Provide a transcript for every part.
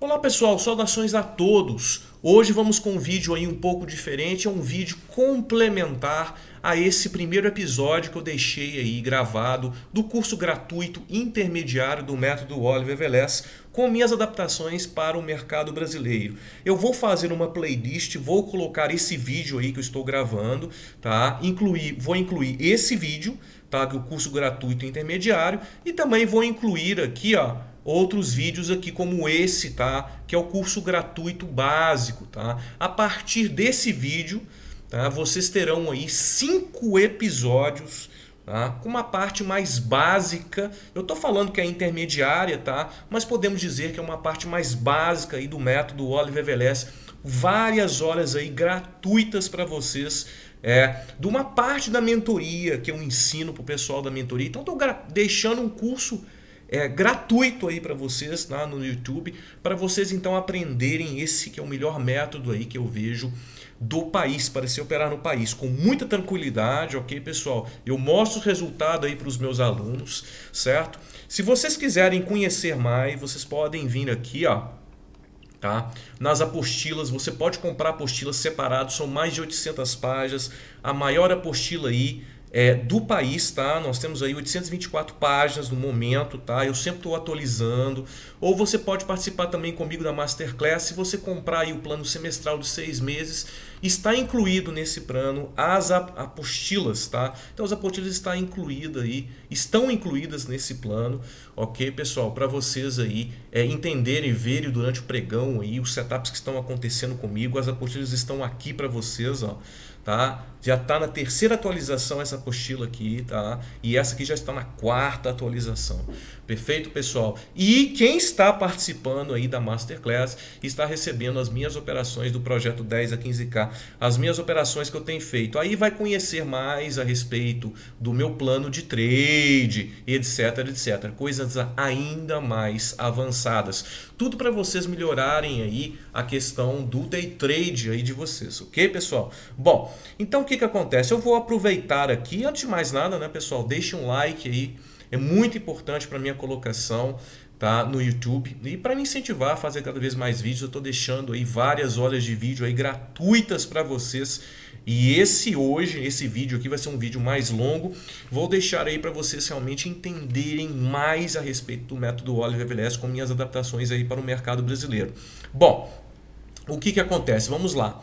Olá pessoal, saudações a todos! Hoje vamos com um vídeo aí um pouco diferente, é um vídeo complementar a esse primeiro episódio que eu deixei aí gravado do curso gratuito intermediário do método Oliver Velez com minhas adaptações para o mercado brasileiro. Eu vou fazer uma playlist, vou colocar esse vídeo aí que eu estou gravando, tá? Incluir, vou incluir esse vídeo, tá? Que é o curso gratuito intermediário e também vou incluir aqui, ó, outros vídeos aqui como esse, tá? Que é o curso gratuito básico, tá? A partir desse vídeo, tá? Vocês terão aí cinco episódios Tá? com uma parte mais básica. Eu tô falando que é intermediária, tá? mas podemos dizer que é uma parte mais básica aí do método Oliver Velez. Várias horas aí gratuitas para vocês. É, de uma parte da mentoria que eu ensino para o pessoal da mentoria. Então, estou deixando um curso é, gratuito aí para vocês lá tá, no YouTube, para vocês então aprenderem esse que é o melhor método aí que eu vejo do país, para se operar no país, com muita tranquilidade, ok, pessoal? Eu mostro o resultado aí para os meus alunos, certo? Se vocês quiserem conhecer mais, vocês podem vir aqui, ó, Tá? Nas apostilas, você pode comprar apostilas separadas, são mais de 800 páginas. A maior apostila aí é, do país, tá? Nós temos aí 824 páginas no momento, tá? Eu sempre estou atualizando. Ou você pode participar também comigo da Masterclass. Se você comprar aí o plano semestral de seis meses, está incluído nesse plano as apostilas, tá? Então as apostilas está incluída aí, estão incluídas nesse plano, ok, pessoal? Para vocês aí é, entenderem, verem durante o pregão aí os setups que estão acontecendo comigo, as apostilas estão aqui para vocês, ó tá? Já está na terceira atualização essa apostila aqui, tá? E essa aqui já está na quarta atualização. Perfeito, pessoal? E quem está participando aí da Masterclass está recebendo as minhas operações do projeto 10 a 15K, as minhas operações que eu tenho feito. Aí vai conhecer mais a respeito do meu plano de trade, etc, etc. Coisas ainda mais avançadas. Tudo para vocês melhorarem aí a questão do day trade aí de vocês, ok, pessoal? Bom, então o que, que acontece? Eu vou aproveitar aqui, antes de mais nada, né, pessoal, deixe um like aí. É muito importante para minha colocação tá, no YouTube. E para me incentivar a fazer cada vez mais vídeos, eu estou deixando aí várias horas de vídeo aí gratuitas para vocês. E esse hoje, esse vídeo aqui vai ser um vídeo mais longo. Vou deixar aí para vocês realmente entenderem mais a respeito do método Oliver Velez com minhas adaptações aí para o mercado brasileiro. Bom, o que, que acontece? Vamos lá.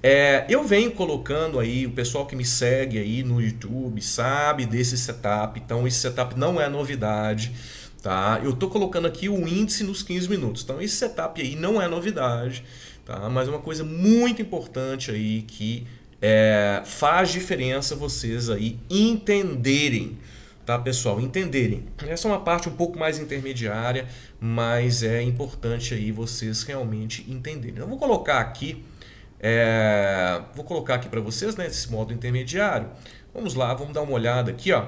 É, eu venho colocando aí, o pessoal que me segue aí no YouTube sabe desse setup, então esse setup não é novidade, tá? Eu tô colocando aqui o índice nos 15 minutos, então esse setup aí não é novidade, tá? Mas uma coisa muito importante aí que é, faz diferença vocês aí entenderem, tá pessoal? Entenderem. Essa é uma parte um pouco mais intermediária, mas é importante aí vocês realmente entenderem. Eu vou colocar aqui é, vou colocar aqui para vocês né, esse modo intermediário. Vamos lá, vamos dar uma olhada aqui. Ó.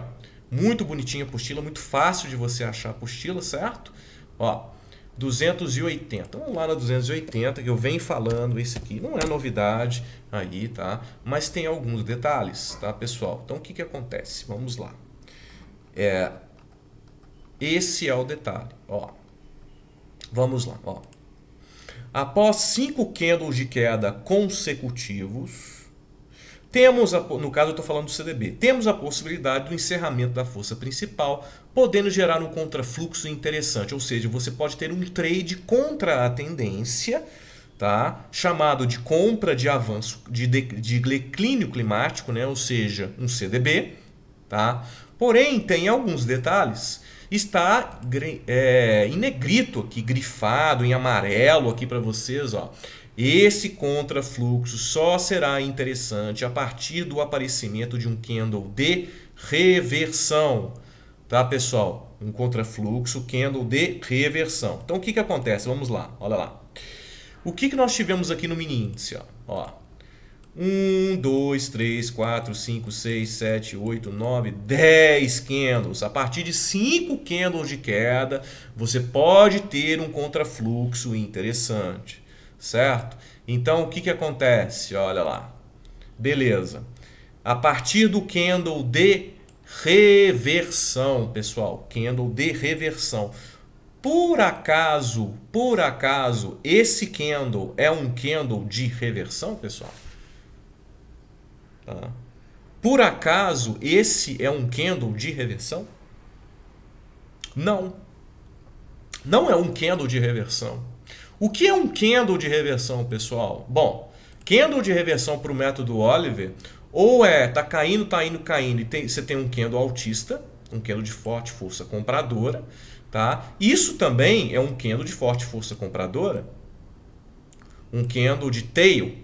Muito bonitinha a apostila, muito fácil de você achar a apostila, certo? Ó, 280. Vamos lá na 280, que eu venho falando isso aqui. Não é novidade aí, tá? Mas tem alguns detalhes, tá, pessoal? Então, o que, que acontece? Vamos lá. É, esse é o detalhe, ó. Vamos lá, ó. Após cinco candles de queda consecutivos, temos, a, no caso eu estou falando do CDB, temos a possibilidade do encerramento da força principal, podendo gerar um contrafluxo interessante, ou seja, você pode ter um trade contra a tendência, tá? chamado de compra de avanço de, de, de declínio climático, né? ou seja, um CDB. Tá? Porém, tem alguns detalhes está é, em negrito aqui, grifado em amarelo aqui para vocês, ó. Esse contrafluxo só será interessante a partir do aparecimento de um candle de reversão, tá pessoal? Um contrafluxo, candle de reversão. Então o que, que acontece? Vamos lá, olha lá. O que, que nós tivemos aqui no mini índice? Ó? ó 1, 2, 3, 4, 5, 6, 7, 8, 9, 10 candles. A partir de 5 candles de queda, você pode ter um contrafluxo interessante, certo? Então, o que, que acontece? Olha lá. Beleza. A partir do candle de reversão, pessoal, candle de reversão. Por acaso, por acaso, esse candle é um candle de reversão, pessoal? Por acaso esse é um candle de reversão? Não. Não é um candle de reversão. O que é um candle de reversão, pessoal? Bom, candle de reversão para o método Oliver ou é tá caindo, tá indo, caindo e tem, você tem um candle altista, um candle de forte força compradora, tá? Isso também é um candle de forte força compradora, um candle de tail,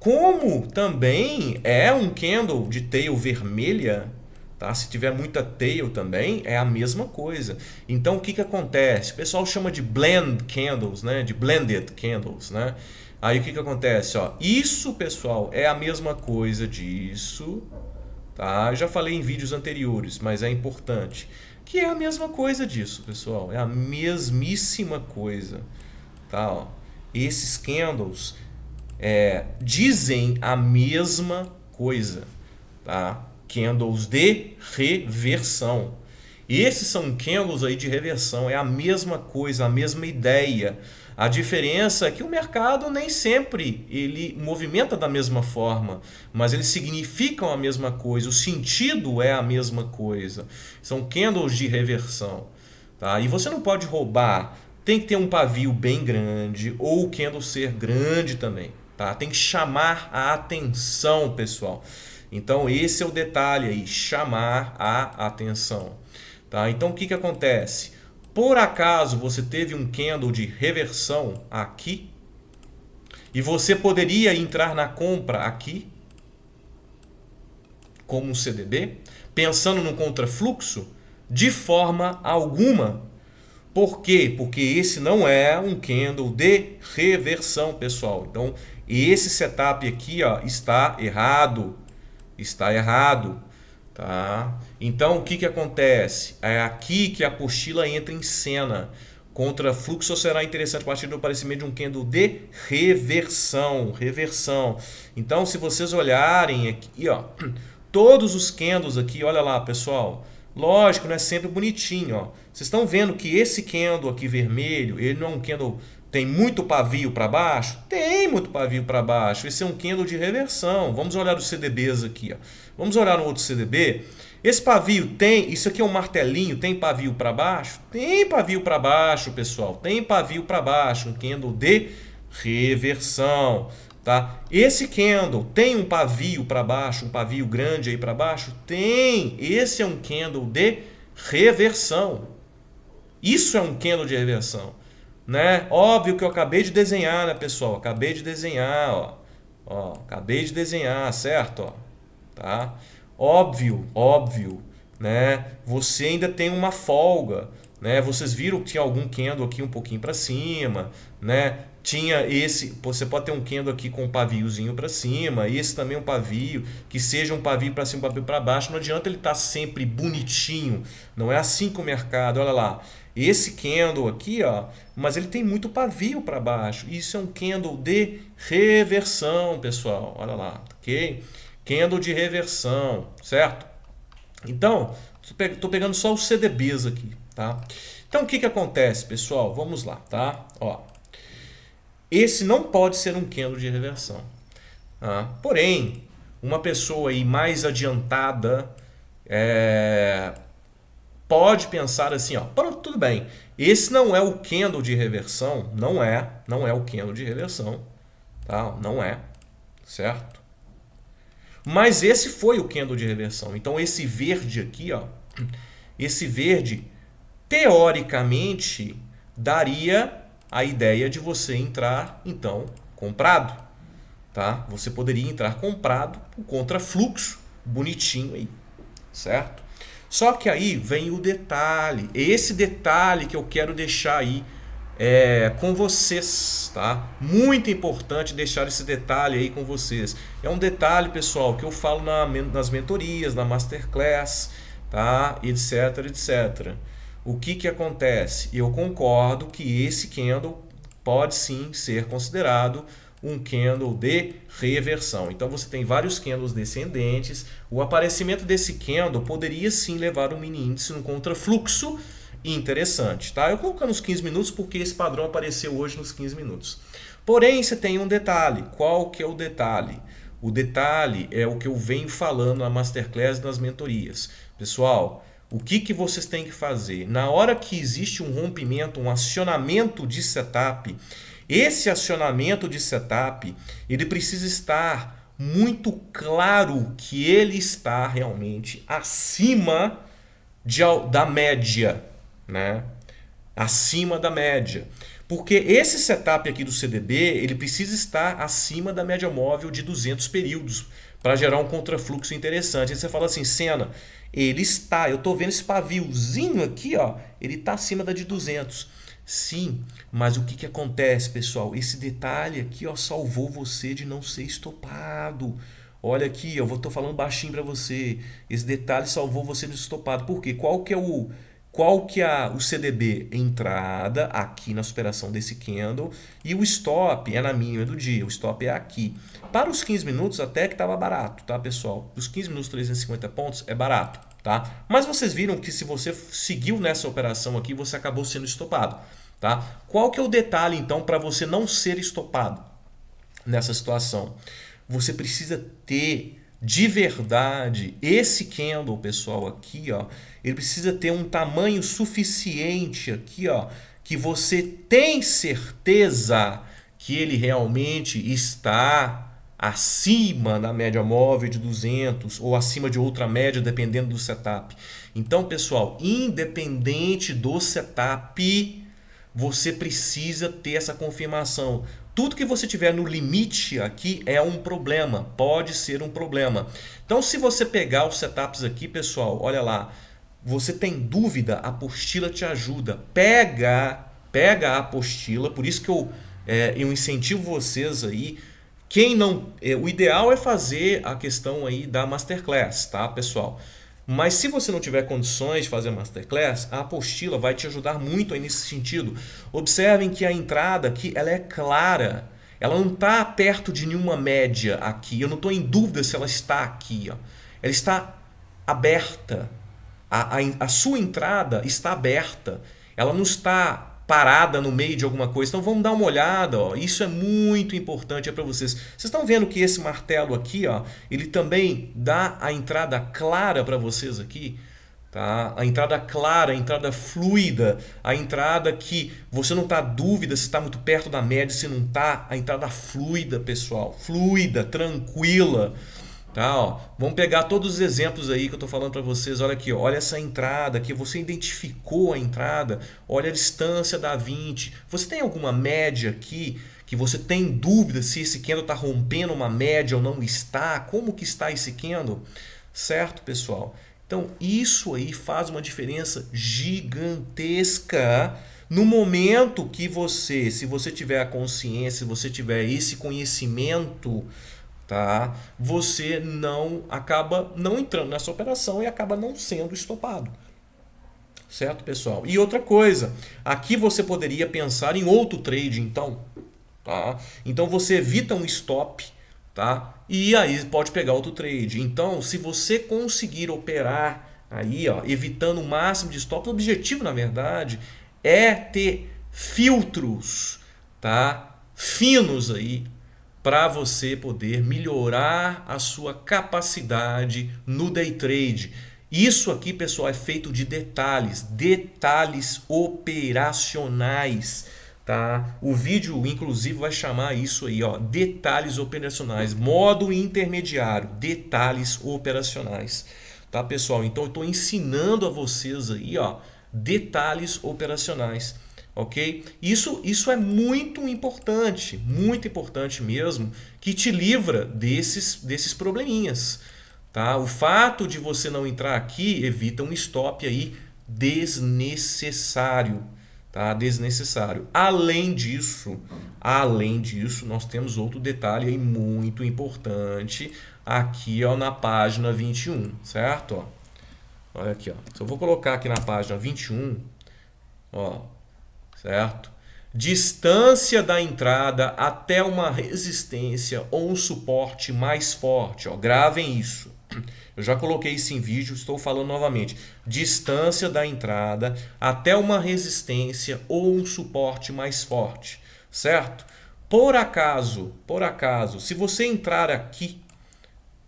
como também é um candle de tail vermelha, tá? Se tiver muita tail também, é a mesma coisa. Então o que, que acontece? O pessoal chama de blend candles, né? De blended candles, né? Aí o que, que acontece? Ó, isso, pessoal, é a mesma coisa disso. Tá? Eu já falei em vídeos anteriores, mas é importante. Que é a mesma coisa disso, pessoal. É a mesmíssima coisa. Tá? Ó. Esses candles é, dizem a mesma coisa, tá? Candles de reversão. esses são candles aí de reversão, é a mesma coisa, a mesma ideia. A diferença é que o mercado nem sempre ele movimenta da mesma forma, mas eles significam a mesma coisa, o sentido é a mesma coisa. São candles de reversão. Tá? E você não pode roubar, tem que ter um pavio bem grande ou o candle ser grande também. Tá? Tem que chamar a atenção, pessoal. Então, esse é o detalhe aí, chamar a atenção. Tá? Então, o que, que acontece? Por acaso você teve um candle de reversão aqui e você poderia entrar na compra aqui como um CDB, pensando no contrafluxo? De forma alguma. Por quê? Porque esse não é um candle de reversão, pessoal. Então, e esse setup aqui ó, está errado. Está errado. Tá? Então o que, que acontece? É aqui que a apostila entra em cena. Contra fluxo será interessante a partir do aparecimento de um candle de reversão. Reversão. Então, se vocês olharem aqui, ó, todos os candles aqui, olha lá, pessoal. Lógico, não é sempre bonitinho. Ó. Vocês estão vendo que esse candle aqui vermelho, ele não é um candle tem muito pavio para baixo? Tem muito pavio para baixo. Esse é um candle de reversão. Vamos olhar os CDBs aqui. Ó. Vamos olhar no outro CDB. Esse pavio tem, isso aqui é um martelinho, tem pavio para baixo? Tem pavio para baixo, pessoal. Tem pavio para baixo, um candle de reversão, tá? Esse candle tem um pavio para baixo, um pavio grande aí para baixo? Tem. Esse é um candle de reversão. Isso é um candle de reversão né? Óbvio que eu acabei de desenhar, né, pessoal? Acabei de desenhar, ó. Ó, acabei de desenhar, certo? Ó, tá? Óbvio, óbvio, né? Você ainda tem uma folga, né? Vocês viram que tinha algum Kendo aqui um pouquinho para cima, né? Tinha esse, você pode ter um Kendo aqui com um paviozinho para cima, esse também é um pavio, que seja um pavio para cima, um pavio para baixo, não adianta ele estar tá sempre bonitinho. Não é assim que o mercado, olha lá. Esse candle aqui, ó, mas ele tem muito pavio para baixo. Isso é um candle de reversão, pessoal. Olha lá, ok? Candle de reversão, certo? Então, estou pegando só os CDBs aqui, tá? Então, o que, que acontece, pessoal? Vamos lá, tá? Ó, esse não pode ser um candle de reversão. Tá? Porém, uma pessoa aí mais adiantada, é, pode pensar assim, ó, tudo bem. Esse não é o candle de reversão, não é, não é o candle de reversão, tá? Não é, certo? Mas esse foi o candle de reversão. Então esse verde aqui, ó, esse verde teoricamente daria a ideia de você entrar então comprado, tá? Você poderia entrar comprado, o contrafluxo bonitinho aí, certo? Só que aí vem o detalhe, esse detalhe que eu quero deixar aí é, com vocês, tá? Muito importante deixar esse detalhe aí com vocês. É um detalhe, pessoal, que eu falo na, nas mentorias, na masterclass, tá? Etc, etc. O que que acontece? Eu concordo que esse candle pode sim ser considerado um candle de reversão. Então você tem vários candles descendentes. O aparecimento desse candle poderia sim levar o um mini índice no contrafluxo interessante, tá? Eu colocando os 15 minutos porque esse padrão apareceu hoje nos 15 minutos. Porém, você tem um detalhe. Qual que é o detalhe? O detalhe é o que eu venho falando na masterclass nas mentorias. Pessoal, o que, que vocês têm que fazer? Na hora que existe um rompimento, um acionamento de setup, esse acionamento de setup, ele precisa estar muito claro que ele está realmente acima de, da média, né? Acima da média. Porque esse setup aqui do CDB, ele precisa estar acima da média móvel de 200 períodos para gerar um contrafluxo interessante. Aí você fala assim, cena, ele está, eu estou vendo esse paviozinho aqui, ó, ele está acima da de 200. Sim, mas o que, que acontece, pessoal? Esse detalhe aqui ó, salvou você de não ser estopado. Olha aqui, eu vou tô falando baixinho para você. Esse detalhe salvou você de estopado. Por quê? Qual que é o qual que é o CDB entrada aqui na superação desse candle e o stop é na mínima é do dia, o stop é aqui. Para os 15 minutos até que estava barato, tá pessoal? Os 15 minutos 350 pontos é barato, tá? Mas vocês viram que se você seguiu nessa operação aqui, você acabou sendo estopado. Tá? Qual que é o detalhe então para você não ser estopado nessa situação? Você precisa ter de verdade esse candle, pessoal, aqui, ó, ele precisa ter um tamanho suficiente aqui, ó, que você tem certeza que ele realmente está acima da média móvel de 200 ou acima de outra média, dependendo do setup. Então, pessoal, independente do setup, você precisa ter essa confirmação. Tudo que você tiver no limite aqui é um problema, pode ser um problema. Então, se você pegar os setups aqui, pessoal, olha lá, você tem dúvida, a apostila te ajuda. Pega, pega a apostila, por isso que eu, é, eu incentivo vocês aí. Quem não, é, o ideal é fazer a questão aí da masterclass, tá, pessoal? Mas se você não tiver condições de fazer masterclass, a apostila vai te ajudar muito aí nesse sentido. Observem que a entrada aqui ela é clara. Ela não está perto de nenhuma média aqui. Eu não estou em dúvida se ela está aqui. Ó. Ela está aberta. A, a, a sua entrada está aberta. Ela não está parada no meio de alguma coisa. Então vamos dar uma olhada, ó. Isso é muito importante é para vocês. Vocês estão vendo que esse martelo aqui, ó, ele também dá a entrada clara para vocês aqui, tá? A entrada clara, a entrada fluida, a entrada que você não está dúvida se está muito perto da média, se não está a entrada fluida, pessoal, fluida, tranquila. Tá, ó. Vamos pegar todos os exemplos aí que eu estou falando para vocês. Olha aqui, olha essa entrada aqui. Você identificou a entrada, olha a distância da 20. Você tem alguma média aqui que você tem dúvida se esse candle está rompendo uma média ou não está? Como que está esse candle? Certo, pessoal? Então, isso aí faz uma diferença gigantesca no momento que você, se você tiver a consciência, se você tiver esse conhecimento tá? Você não acaba não entrando nessa operação e acaba não sendo estopado. Certo, pessoal? E outra coisa, aqui você poderia pensar em outro trade, então, tá? Então você evita um stop, tá? E aí pode pegar outro trade. Então, se você conseguir operar aí, ó, evitando o máximo de stop, o objetivo, na verdade, é ter filtros, tá? Finos aí para você poder melhorar a sua capacidade no day trade. Isso aqui, pessoal, é feito de detalhes, detalhes operacionais, tá? O vídeo, inclusive, vai chamar isso aí, ó, detalhes operacionais, modo intermediário, detalhes operacionais, tá, pessoal? Então, eu estou ensinando a vocês aí, ó, detalhes operacionais ok? Isso, isso é muito importante, muito importante mesmo, que te livra desses, desses probleminhas, tá? O fato de você não entrar aqui evita um stop aí desnecessário, tá? Desnecessário. Além disso, além disso, nós temos outro detalhe aí muito importante aqui, ó, na página 21, certo? Ó, olha aqui, ó. eu vou colocar aqui na página 21, ó, certo? Distância da entrada até uma resistência ou um suporte mais forte. Ó, gravem isso. Eu já coloquei isso em vídeo, estou falando novamente. Distância da entrada até uma resistência ou um suporte mais forte, certo? Por acaso, por acaso, se você entrar aqui,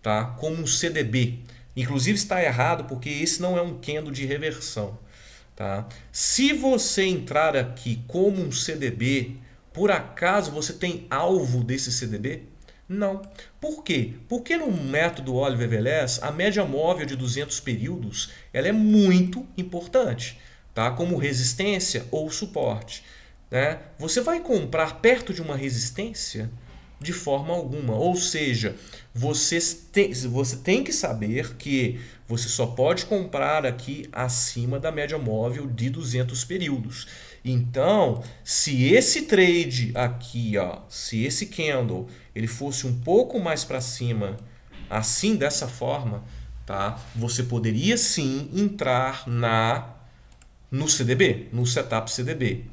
tá, como um CDB, inclusive está errado porque esse não é um candle de reversão. Tá? Se você entrar aqui como um CDB, por acaso você tem alvo desse CDB? Não. Por quê? Porque no método Oliver Velez, a média móvel de 200 períodos ela é muito importante, tá? como resistência ou suporte. Né? Você vai comprar perto de uma resistência? De forma alguma. Ou seja, você tem, você tem que saber que você só pode comprar aqui acima da média móvel de 200 períodos. Então, se esse trade aqui, ó, se esse candle, ele fosse um pouco mais para cima, assim dessa forma, tá? Você poderia sim entrar na no CDB, no setup CDB.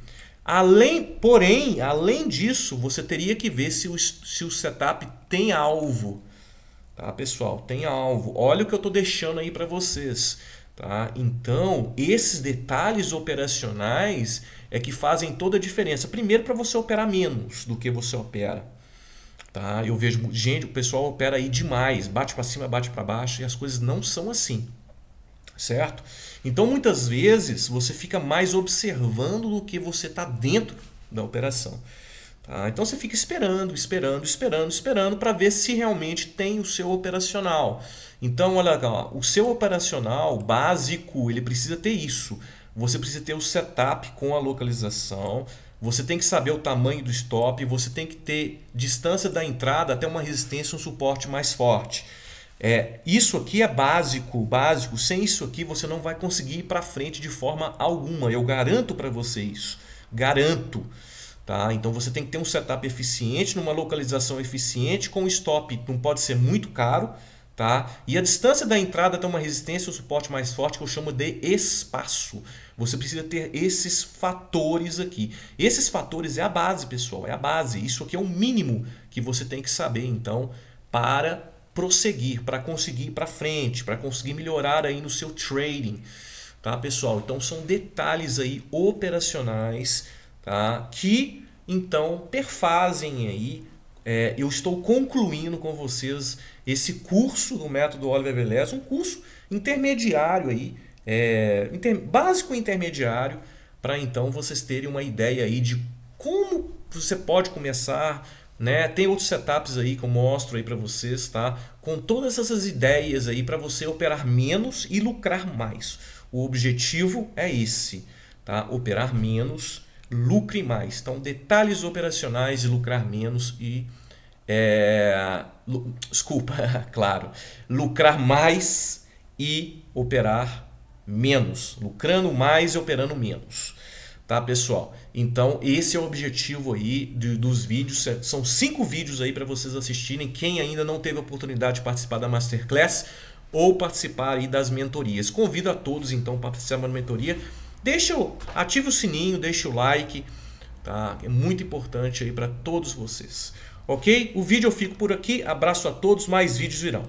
Além, porém, além disso, você teria que ver se o, se o setup tem alvo. Tá, pessoal, tem alvo. Olha o que eu estou deixando aí para vocês. Tá? Então, esses detalhes operacionais é que fazem toda a diferença. Primeiro, para você operar menos do que você opera. Tá? Eu vejo gente, o pessoal opera aí demais, bate para cima, bate para baixo, e as coisas não são assim. Certo? Então, muitas vezes, você fica mais observando do que você está dentro da operação. Ah, então você fica esperando, esperando, esperando, esperando para ver se realmente tem o seu operacional. Então, olha lá, o seu operacional básico ele precisa ter isso. Você precisa ter o setup com a localização, você tem que saber o tamanho do stop, você tem que ter distância da entrada até uma resistência, um suporte mais forte. É, isso aqui é básico, básico. Sem isso aqui você não vai conseguir ir para frente de forma alguma. Eu garanto para você isso. Garanto. Tá? Então você tem que ter um setup eficiente, numa localização eficiente, com stop não pode ser muito caro. Tá? E a distância da entrada tem uma resistência ou suporte mais forte que eu chamo de espaço. Você precisa ter esses fatores aqui. Esses fatores é a base, pessoal, é a base. Isso aqui é o mínimo que você tem que saber, então, para prosseguir, para conseguir ir para frente, para conseguir melhorar aí no seu trading, tá, pessoal? Então são detalhes aí operacionais tá? que então perfazem aí. É, eu estou concluindo com vocês esse curso do método Oliver Velez, um curso intermediário aí, é, inter, básico intermediário, para então vocês terem uma ideia aí de como você pode começar, né? Tem outros setups aí que eu mostro aí para vocês, tá? Com todas essas ideias aí para você operar menos e lucrar mais. O objetivo é esse, tá? Operar menos lucre mais. Então, detalhes operacionais e lucrar menos e. É, lu, desculpa, claro. Lucrar mais e operar menos. Lucrando mais e operando menos. Tá, pessoal? Então, esse é o objetivo aí de, dos vídeos. São cinco vídeos aí para vocês assistirem. Quem ainda não teve a oportunidade de participar da Masterclass ou participar aí das mentorias. Convido a todos, então, para participar da mentoria. Deixa o, ative o sininho, deixa o like, tá? É muito importante aí para todos vocês. Ok? O vídeo eu fico por aqui. Abraço a todos. Mais vídeos virão.